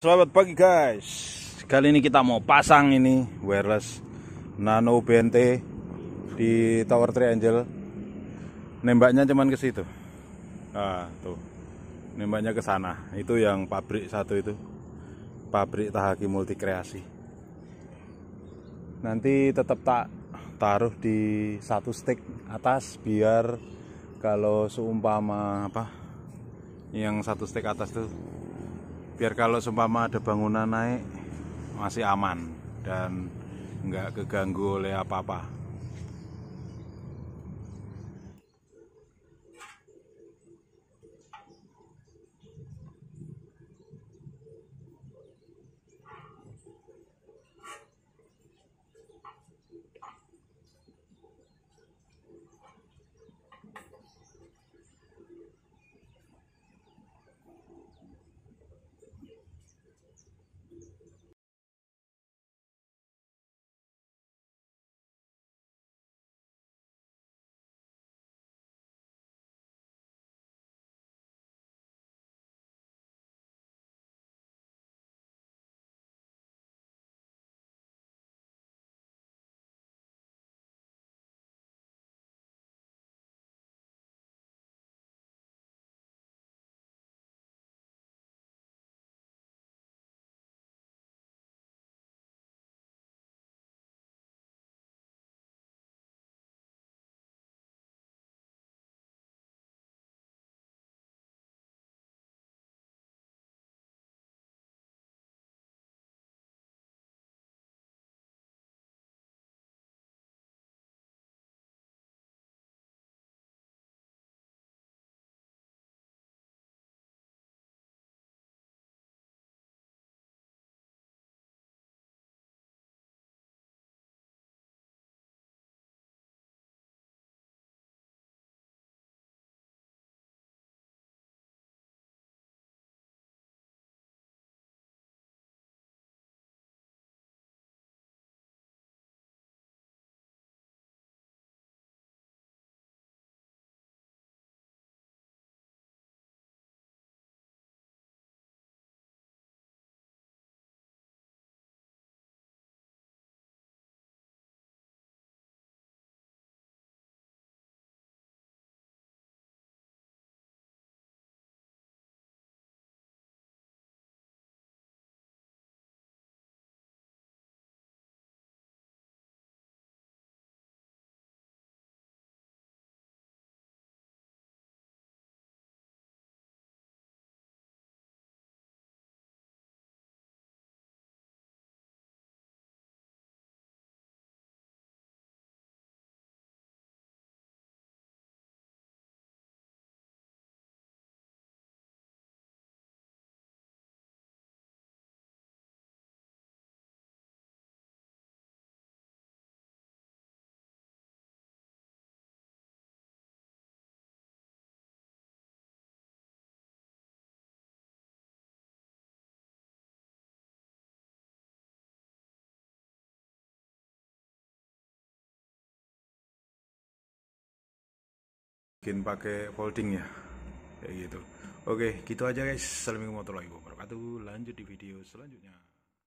Selamat pagi guys Kali ini kita mau pasang ini wireless Nano BNT Di Tower Triangle Nembaknya cuman ke situ Nah tuh Nembaknya ke sana Itu yang pabrik satu itu Pabrik Tahaki Multikreasi. Nanti tetap tak taruh di satu stick atas Biar kalau seumpama apa Yang satu stick atas tuh biar kalau seumpama ada bangunan naik masih aman dan nggak keganggu oleh apa-apa bikin pakai folding ya kayak gitu oke gitu aja guys assalamualaikum warahmatullahi wabarakatuh lanjut di video selanjutnya